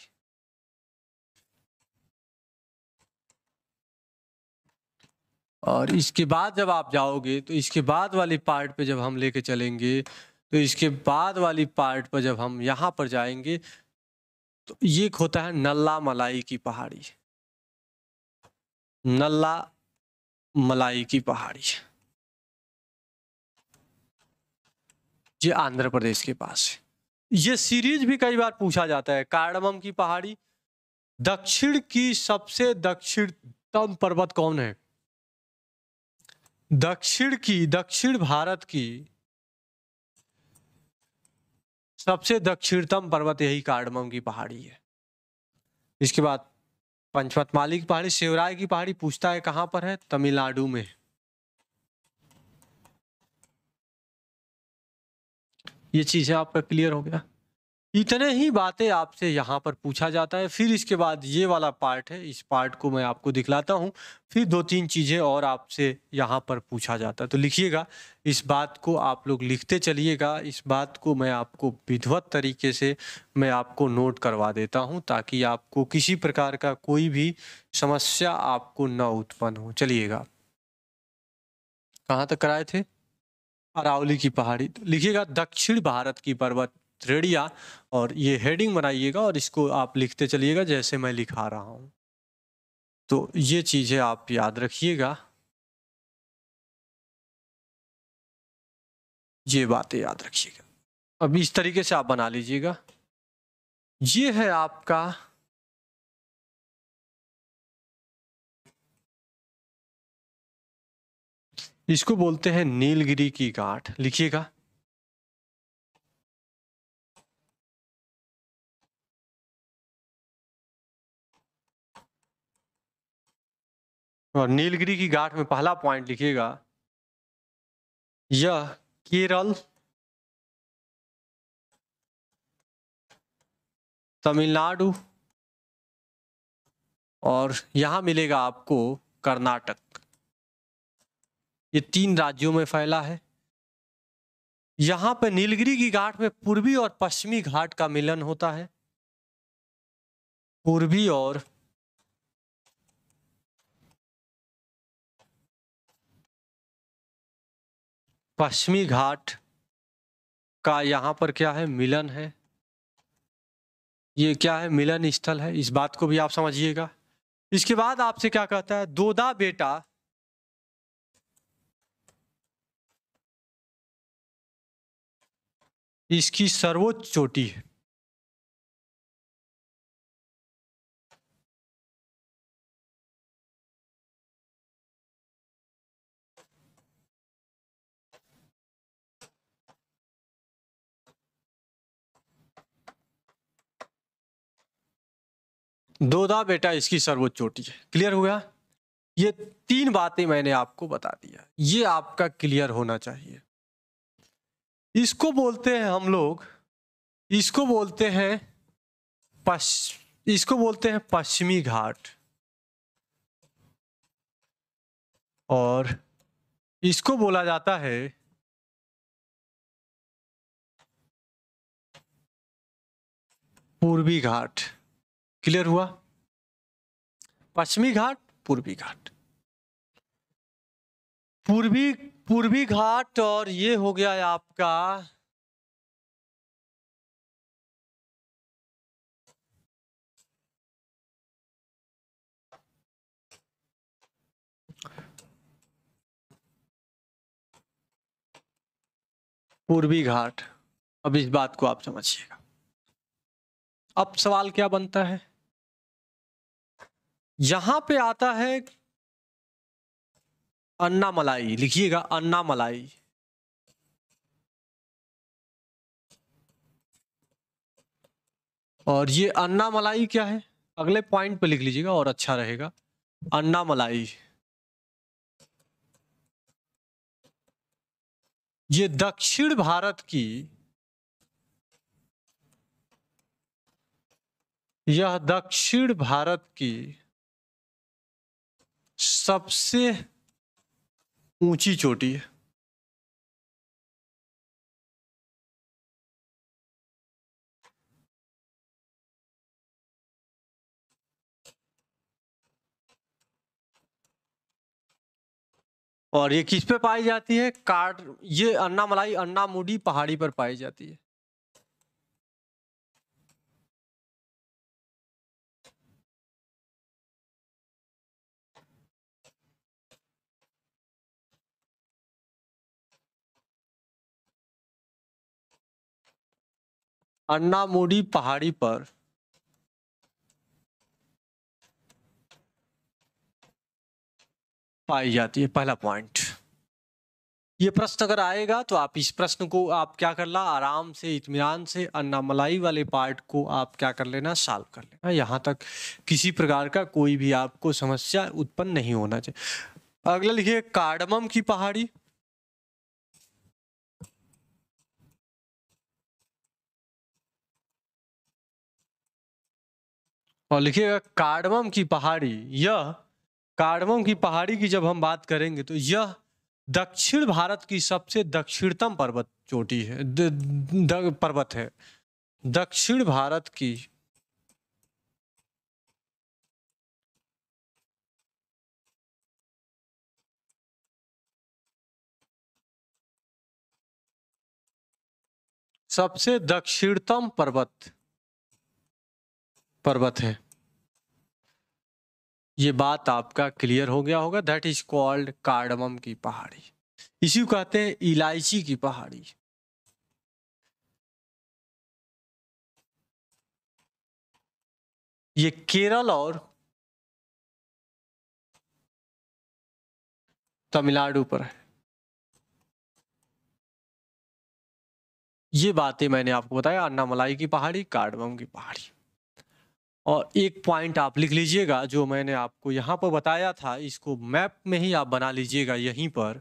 और इसके बाद जब आप जाओगे तो इसके बाद वाली पार्ट पे जब हम लेके चलेंगे तो इसके बाद वाली पार्ट पर जब हम यहाँ पर जाएंगे तो ये होता है नल्ला मलाई की पहाड़ी नल्ला मलाई की पहाड़ी ये आंध्र प्रदेश के पास है ये सीरीज भी कई बार पूछा जाता है कार्डमम की पहाड़ी दक्षिण की सबसे दक्षिणतम पर्वत कौन है दक्षिण की दक्षिण भारत की सबसे दक्षिणतम पर्वत यही कार्डमम की पहाड़ी है इसके बाद पंचवतमाली की पहाड़ी शिवराय की पहाड़ी पूछता है कहाँ पर है तमिलनाडु में ये चीज़ है आपका क्लियर हो गया इतने ही बातें आपसे यहाँ पर पूछा जाता है फिर इसके बाद ये वाला पार्ट है इस पार्ट को मैं आपको दिखलाता हूँ फिर दो तीन चीज़ें और आपसे यहाँ पर पूछा जाता है तो लिखिएगा इस बात को आप लोग लिखते चलिएगा इस बात को मैं आपको विधवत तरीके से मैं आपको नोट करवा देता हूँ ताकि आपको किसी प्रकार का कोई भी समस्या आपको न उत्पन्न हो चलिएगा कहाँ तक कराए थे अरावली की पहाड़ी तो लिखिएगा दक्षिण भारत की पर्वत रेडिया और ये हेडिंग बनाइएगा और इसको आप लिखते चलिएगा जैसे मैं लिखा रहा हूँ तो ये चीज़ें आप याद रखिएगा ये बातें याद रखिएगा अब इस तरीके से आप बना लीजिएगा ये है आपका इसको बोलते हैं नीलगिरी की गाठ लिखिएगा और नीलगिरी की गाठ में पहला पॉइंट लिखिएगा यह केरल तमिलनाडु और यहां मिलेगा आपको कर्नाटक ये तीन राज्यों में फैला है यहाँ पर नीलगिरी की घाट में पूर्वी और पश्चिमी घाट का मिलन होता है पूर्वी और पश्चिमी घाट का यहाँ पर क्या है मिलन है ये क्या है मिलन स्थल है इस बात को भी आप समझिएगा इसके बाद आपसे क्या कहता है दोदा बेटा इसकी सर्वोच्च चोटी है दोदा बेटा इसकी सर्वोच्च चोटी है क्लियर हुआ ये तीन बातें मैंने आपको बता दिया ये आपका क्लियर होना चाहिए इसको बोलते हैं हम लोग इसको बोलते हैं इसको बोलते हैं पश्चिमी घाट और इसको बोला जाता है पूर्वी घाट क्लियर हुआ पश्चिमी घाट पूर्वी घाट पूर्वी पूर्वी घाट और ये हो गया है आपका पूर्वी घाट अब इस बात को आप समझिएगा अब सवाल क्या बनता है यहां पे आता है अन्ना मलाई लिखिएगा अन्ना मलाई और ये अन्ना मलाई क्या है अगले पॉइंट पे लिख लीजिएगा और अच्छा रहेगा अन्ना मलाई ये दक्षिण भारत की यह दक्षिण भारत की सबसे ऊंची चोटी है और ये किस पे पाई जाती है कार्ड ये अन्ना मलाई अन्ना मुडी पहाड़ी पर पाई जाती है अन्नामोडी पहाड़ी पर पाई जाती है पहला पॉइंट ये प्रश्न अगर आएगा तो आप इस प्रश्न को आप क्या कर ला आराम से इतमान से अन्ना मलाई वाले पार्ट को आप क्या कर लेना सॉल्व कर लेना यहाँ तक किसी प्रकार का कोई भी आपको समस्या उत्पन्न नहीं होना चाहिए अगला लिखिए कार्डमम की पहाड़ी और लिखिएगा कार्डमम की पहाड़ी यह कार्डमम की पहाड़ी की जब हम बात करेंगे तो यह दक्षिण भारत की सबसे दक्षिणतम पर्वत चोटी है द, द, पर्वत है दक्षिण भारत की सबसे दक्षिणतम पर्वत पर्वत है ये बात आपका क्लियर हो गया होगा दैट इज कॉल्ड कार्डमम की पहाड़ी इसी को कहते हैं इलायची की पहाड़ी ये केरल और तमिलनाडु पर है ये बातें मैंने आपको बताया अन्नामलाई की पहाड़ी कार्डमम की पहाड़ी और एक पॉइंट आप लिख लीजिएगा जो मैंने आपको यहाँ पर बताया था इसको मैप में ही आप बना लीजिएगा यहीं पर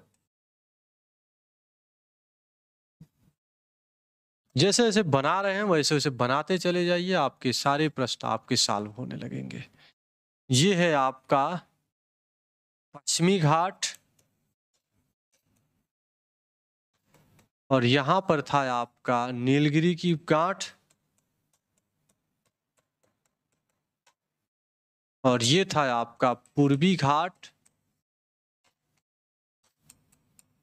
जैसे जैसे बना रहे हैं वैसे वैसे बनाते चले जाइए आपके सारे प्रश्न आपके सॉल्व होने लगेंगे ये है आपका पश्चिमी घाट और यहाँ पर था आपका नीलगिरी की गांठ और ये था आपका पूर्वी घाट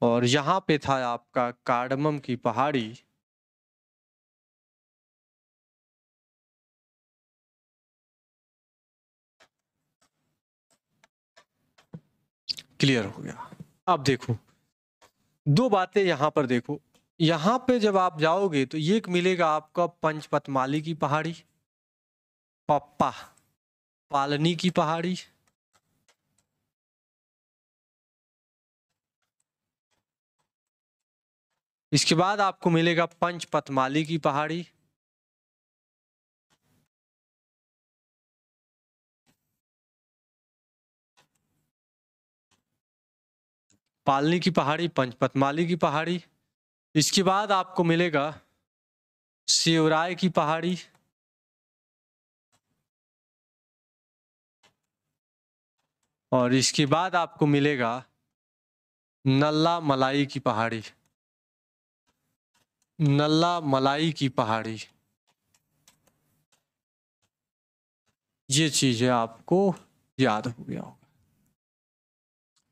और यहाँ पे था आपका कार्डमम की पहाड़ी क्लियर हो गया अब देखो दो बातें यहाँ पर देखो यहाँ पे जब आप जाओगे तो ये मिलेगा आपका पंचपतमाली की पहाड़ी पप्पा पालनी की पहाड़ी इसके बाद आपको मिलेगा पंच पतमाली की पहाड़ी पालनी की पहाड़ी पंचपतमाली की पहाड़ी इसके बाद आपको मिलेगा शिवराय की पहाड़ी और इसके बाद आपको मिलेगा नल्ला मलाई की पहाड़ी नल्ला मलाई की पहाड़ी ये चीज़ें आपको याद हो गया होगा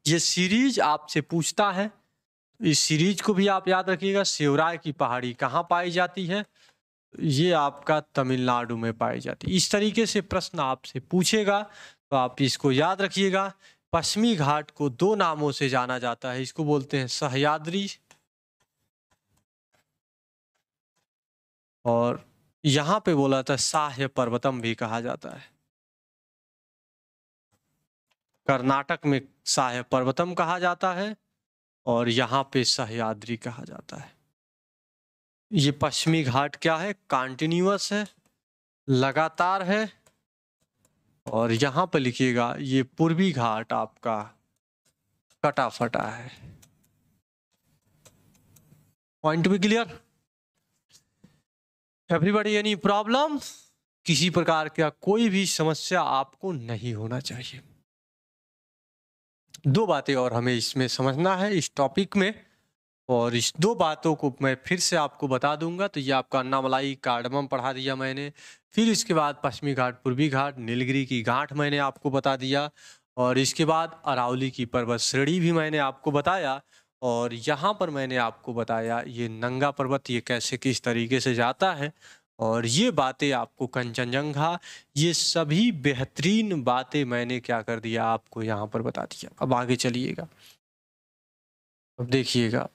ये सीरीज आपसे पूछता है तो इस सीरीज को भी आप याद रखिएगा शिवराय की पहाड़ी कहाँ पाई जाती है ये आपका तमिलनाडु में पाई जाती है इस तरीके से प्रश्न आपसे पूछेगा तो आप इसको याद रखिएगा पश्चिमी घाट को दो नामों से जाना जाता है इसको बोलते हैं सहयाद्री और यहाँ पे बोला था साह्य पर्वतम भी कहा जाता है कर्नाटक में साह्य पर्वतम कहा जाता है और यहाँ पे सहयाद्री कहा जाता है ये पश्चिमी घाट क्या है कॉन्टिन्यूस है लगातार है और यहाँ पर लिखिएगा ये पूर्वी घाट आपका कटा फटा है पॉइंट भी क्लियर एवरीबडी एनी प्रॉब्लम किसी प्रकार का कोई भी समस्या आपको नहीं होना चाहिए दो बातें और हमें इसमें समझना है इस टॉपिक में और इस दो बातों को मैं फिर से आपको बता दूंगा तो ये आपका अन्नामलाई कार्डमम पढ़ा दिया मैंने फिर इसके बाद पश्चिमी घाट पूर्वी घाट नीलगिरी की घाट मैंने आपको बता दिया और इसके बाद अरावली की पर्वत श्रेणी भी मैंने आपको बताया और यहाँ पर मैंने आपको बताया ये नंगा पर्वत ये कैसे किस तरीके से जाता है और ये बातें आपको कंचनजंघा ये सभी बेहतरीन बातें मैंने क्या कर दिया आपको यहाँ पर बता दिया अब आगे चलिएगा अब देखिएगा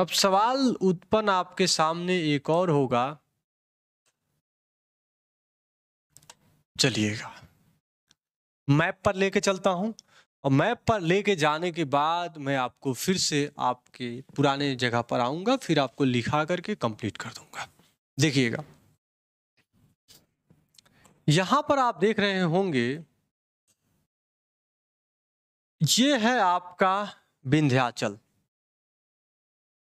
अब सवाल उत्पन्न आपके सामने एक और होगा चलिएगा मैप पर लेके चलता हूं और मैप पर लेके जाने के बाद मैं आपको फिर से आपके पुराने जगह पर आऊंगा फिर आपको लिखा करके कंप्लीट कर दूंगा देखिएगा यहां पर आप देख रहे होंगे ये है आपका विंध्याचल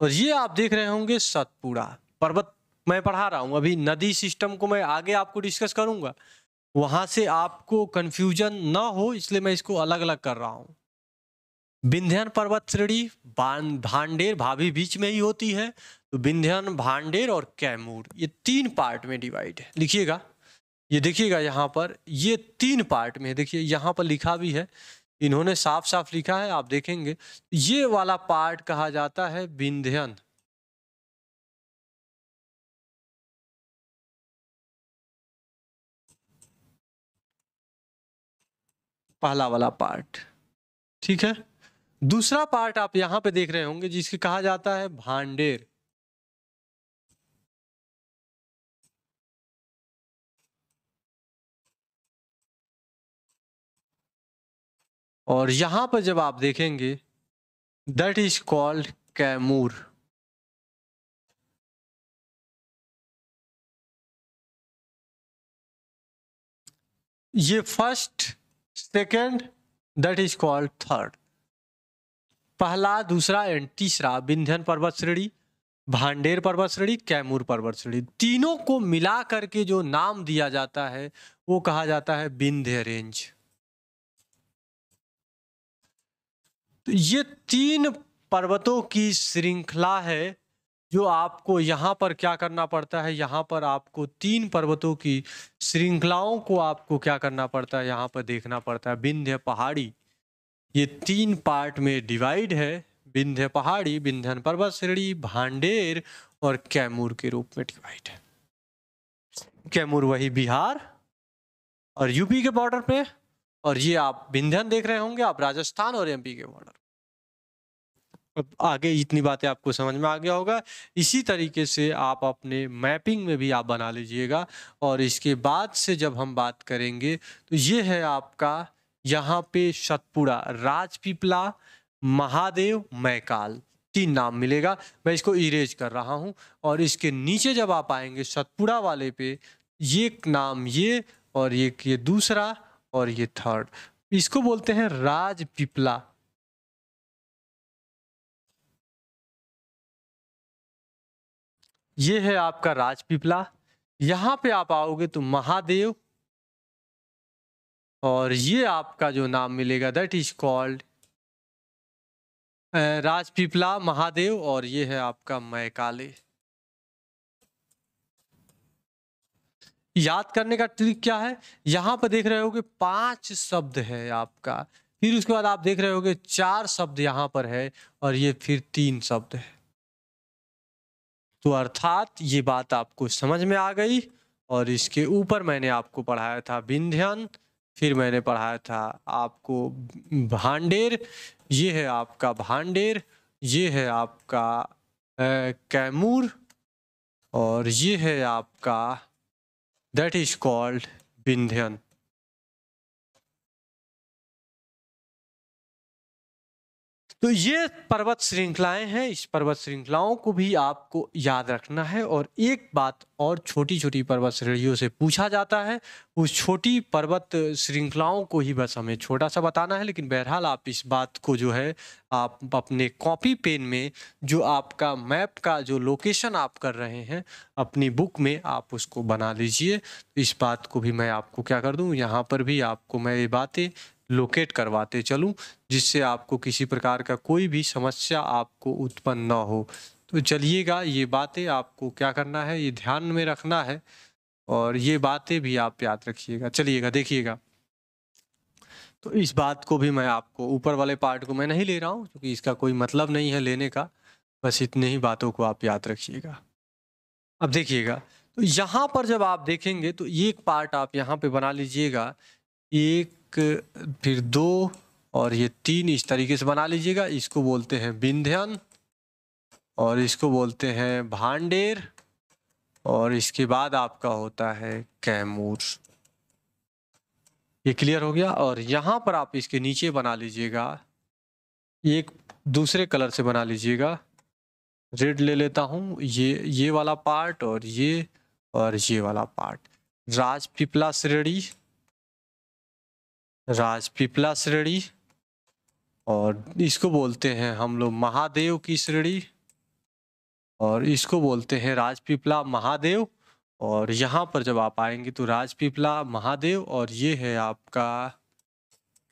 और ये आप देख रहे होंगे सतपुड़ा पर्वत मैं पढ़ा रहा हूँ अभी नदी सिस्टम को मैं आगे आपको डिस्कस करूँगा वहाँ से आपको कन्फ्यूजन ना हो इसलिए मैं इसको अलग अलग कर रहा हूँ विंध्यन पर्वत श्रेणी भांडेर भाभी बीच में ही होती है तो विंध्यन भांडेर और कैमूर ये तीन पार्ट में डिवाइड है लिखिएगा ये देखिएगा यहाँ पर ये तीन पार्ट में देखिए यहाँ पर लिखा भी है इन्होंने साफ साफ लिखा है आप देखेंगे ये वाला पार्ट कहा जाता है विंध्यन पहला वाला पार्ट ठीक है दूसरा पार्ट आप यहां पे देख रहे होंगे जिसके कहा जाता है भांडेर और यहाँ पर जब आप देखेंगे दैट इज कॉल्ड कैमूर ये first second that is called third पहला दूसरा एंड तीसरा विंध्यन पर्वत श्रेणी भांडेर पर्वत श्रेणी कैमूर पर्वत श्रेणी तीनों को मिला करके जो नाम दिया जाता है वो कहा जाता है विंध्य रेंज तो ये तीन पर्वतों की श्रृंखला है जो आपको यहाँ पर क्या करना पड़ता है यहाँ पर आपको तीन पर्वतों की श्रृंखलाओं को आपको क्या करना पड़ता है यहाँ पर देखना पड़ता है विंध्य पहाड़ी ये तीन पार्ट में डिवाइड है विंध्य पहाड़ी विंध्यन पर्वत श्रेणी भांडेर और कैमूर के रूप में डिवाइड है कैमूर वही बिहार और यूपी के बॉर्डर पे और ये आप विंध्यन देख रहे होंगे आप राजस्थान और एमपी के बॉर्डर अब आगे इतनी बातें आपको समझ में आ गया होगा इसी तरीके से आप अपने मैपिंग में भी आप बना लीजिएगा और इसके बाद से जब हम बात करेंगे तो ये है आपका यहाँ पे सतपुड़ा राजपिपला महादेव मैकाल तीन नाम मिलेगा मैं इसको इरेज कर रहा हूँ और इसके नीचे जब आप आएंगे सतपुड़ा वाले पे ये नाम ये और ये ये दूसरा और ये थर्ड इसको बोलते हैं राजपिपला ये है आपका राजपिपला यहाँ पे आप आओगे तो महादेव और ये आपका जो नाम मिलेगा that is called Rajpipla Mahadev और ये है आपका मैकाले याद करने का ट्रिक क्या है यहाँ पर देख रहे होगे पांच शब्द है आपका फिर उसके बाद आप देख रहे होगे चार शब्द यहाँ पर है और ये फिर तीन शब्द है तो अर्थात ये बात आपको समझ में आ गई और इसके ऊपर मैंने आपको पढ़ाया था विंध्यन फिर मैंने पढ़ाया था आपको भांडेर ये है आपका भांडेर ये है आपका कैमूर और ये है आपका दैट इज कॉल्ड विंध्यन तो ये पर्वत श्रृंखलाएं हैं इस पर्वत श्रृंखलाओं को भी आपको याद रखना है और एक बात और छोटी छोटी पर्वत श्रेणियों से पूछा जाता है उस छोटी पर्वत श्रृंखलाओं को ही बस हमें छोटा सा बताना है लेकिन बहरहाल आप इस बात को जो है आप अपने कॉपी पेन में जो आपका मैप का जो लोकेशन आप कर रहे हैं अपनी बुक में आप उसको बना लीजिए इस बात को भी मैं आपको क्या कर दूँ यहाँ पर भी आपको मैं ये बातें लोकेट करवाते चलूँ जिससे आपको किसी प्रकार का कोई भी समस्या आपको उत्पन्न ना हो तो चलिएगा ये बातें आपको क्या करना है ये ध्यान में रखना है और ये बातें भी आप याद रखिएगा चलिएगा देखिएगा तो इस बात को भी मैं आपको ऊपर वाले पार्ट को मैं नहीं ले रहा हूँ क्योंकि इसका कोई मतलब नहीं है लेने का बस इतने ही बातों को आप याद रखिएगा अब देखिएगा तो यहाँ पर जब आप देखेंगे तो एक पार्ट आप यहाँ पे बना लीजिएगा एक फिर दो और ये तीन इस तरीके से बना लीजिएगा इसको बोलते हैं बिंध्यन और इसको बोलते हैं भांडेर और इसके बाद आपका होता है कैमूर ये क्लियर हो गया और यहाँ पर आप इसके नीचे बना लीजिएगा एक दूसरे कलर से बना लीजिएगा रेड ले लेता हूँ ये ये वाला पार्ट और ये और ये वाला पार्ट राजपिपला श्रेणी राजपिपला श्रेणी और इसको बोलते हैं हम लोग महादेव की श्रेणी और इसको बोलते हैं राजपिपला महादेव और यहाँ पर जब आप आएंगे तो राजपिपला महादेव और ये है आपका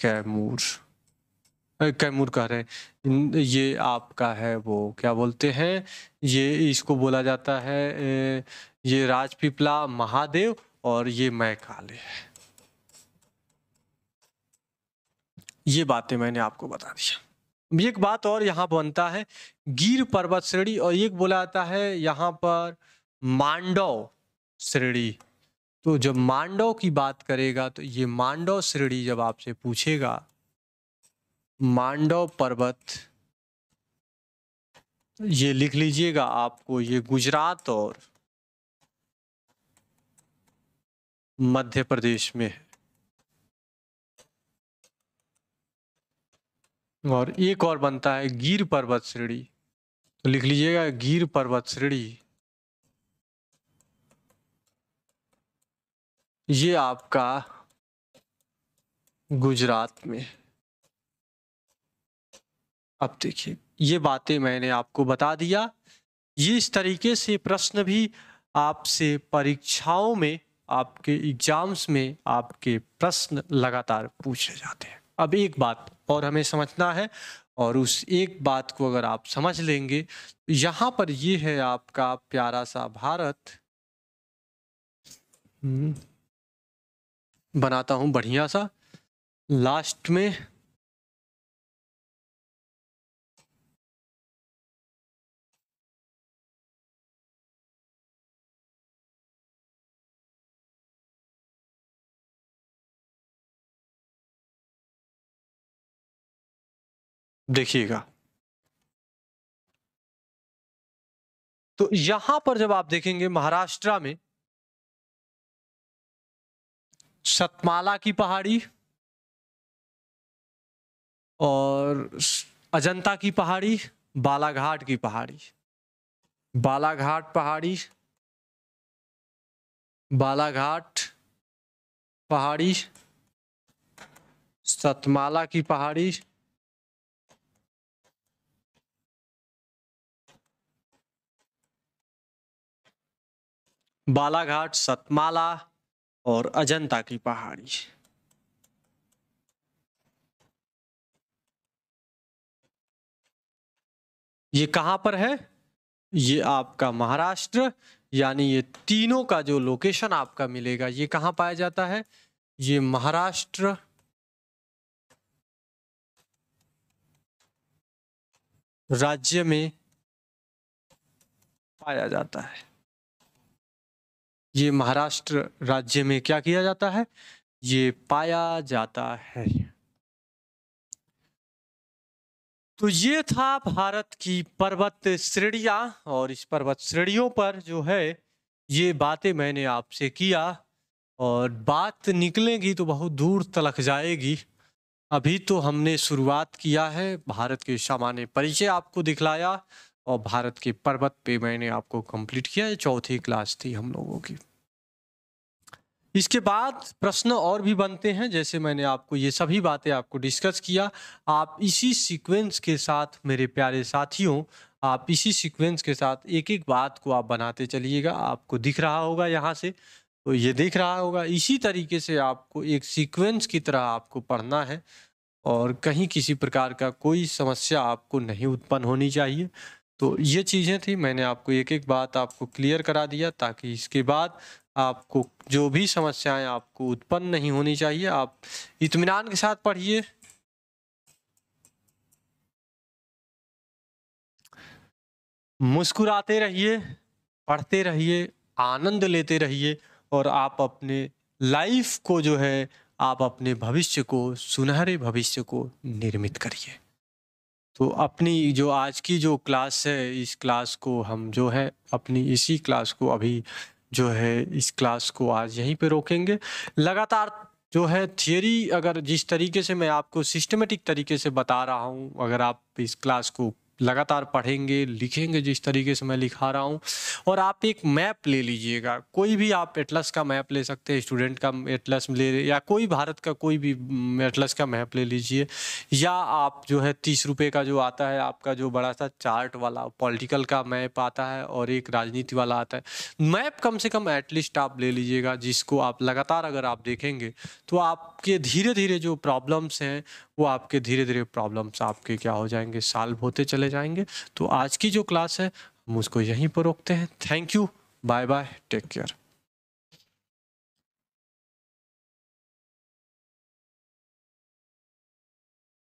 कैमूर कैमूर कह रहे हैं ये आपका है वो क्या बोलते हैं ये इसको बोला जाता है ये राजपिपला महादेव और ये मैकाले है ये बातें मैंने आपको बता दी एक बात और यहाँ बनता है गिर पर्वत श्रेणी और एक बोला जाता है यहाँ पर मांडव श्रेणी तो जब मांडव की बात करेगा तो ये मांडव श्रेणी जब आपसे पूछेगा मांडव पर्वत ये लिख लीजिएगा आपको ये गुजरात और मध्य प्रदेश में है और एक और बनता है गिर पर्वत श्रेणी तो लिख लीजिएगा गिर पर्वत श्रेणी ये आपका गुजरात में अब देखिए ये बातें मैंने आपको बता दिया ये इस तरीके से प्रश्न भी आपसे परीक्षाओं में आपके एग्जाम्स में आपके प्रश्न लगातार पूछे जाते हैं अब एक बात और हमें समझना है और उस एक बात को अगर आप समझ लेंगे तो यहाँ पर ये है आपका प्यारा सा भारत हम्म, बनाता हूँ बढ़िया सा लास्ट में देखिएगा तो यहां पर जब आप देखेंगे महाराष्ट्र में सतमाला की पहाड़ी और अजंता की पहाड़ी बालाघाट की पहाड़ी बालाघाट पहाड़ी बालाघाट पहाड़ी सतमाला की पहाड़ी बालाघाट सतमाला और अजंता की पहाड़ी ये कहाँ पर है ये आपका महाराष्ट्र यानी ये तीनों का जो लोकेशन आपका मिलेगा ये कहाँ पाया जाता है ये महाराष्ट्र राज्य में पाया जाता है ये महाराष्ट्र राज्य में क्या किया जाता है ये पाया जाता है तो ये था भारत की पर्वत श्रेणिया और इस पर्वत श्रेणियों पर जो है ये बातें मैंने आपसे किया और बात निकलेगी तो बहुत दूर तलक जाएगी अभी तो हमने शुरुआत किया है भारत के सामान्य परिचय आपको दिखलाया और भारत के पर्वत पे मैंने आपको कंप्लीट किया ये चौथी क्लास थी हम लोगों की इसके बाद प्रश्न और भी बनते हैं जैसे मैंने आपको ये सभी बातें आपको डिस्कस किया आप इसी सीक्वेंस के साथ मेरे प्यारे साथियों आप इसी सीक्वेंस के साथ एक एक बात को आप बनाते चलिएगा आपको दिख रहा होगा यहाँ से तो ये दिख रहा होगा इसी तरीके से आपको एक सीक्वेंस की तरह आपको पढ़ना है और कहीं किसी प्रकार का कोई समस्या आपको नहीं उत्पन्न होनी चाहिए तो ये चीज़ें थी मैंने आपको एक एक बात आपको क्लियर करा दिया ताकि इसके बाद आपको जो भी समस्याएं आपको उत्पन्न नहीं होनी चाहिए आप इतमान के साथ पढ़िए मुस्कुराते रहिए पढ़ते रहिए आनंद लेते रहिए और आप अपने लाइफ को जो है आप अपने भविष्य को सुनहरे भविष्य को निर्मित करिए तो अपनी जो आज की जो क्लास है इस क्लास को हम जो है अपनी इसी क्लास को अभी जो है इस क्लास को आज यहीं पर रोकेंगे लगातार जो है थियोरी अगर जिस तरीके से मैं आपको सिस्टमेटिक तरीके से बता रहा हूँ अगर आप इस क्लास को लगातार पढ़ेंगे लिखेंगे जिस तरीके से मैं लिखा रहा हूँ और आप एक मैप ले लीजिएगा कोई भी आप एटलस का मैप ले सकते हैं स्टूडेंट का एटलस ले या कोई भारत का कोई भी एटलस का मैप ले लीजिए या आप जो है तीस रुपये का जो आता है आपका जो बड़ा सा चार्ट वाला पॉलिटिकल का मैप आता है और एक राजनीति वाला आता है मैप कम से कम एटलीस्ट आप ले लीजिएगा जिसको आप लगातार अगर आप देखेंगे तो आपके धीरे धीरे जो प्रॉब्लम्स हैं वो आपके धीरे धीरे प्रॉब्लम्स आपके क्या हो जाएंगे साल्व होते चले चले जाएंगे तो आज की जो क्लास है हम उसको यहीं पर रोकते हैं thank you bye bye take care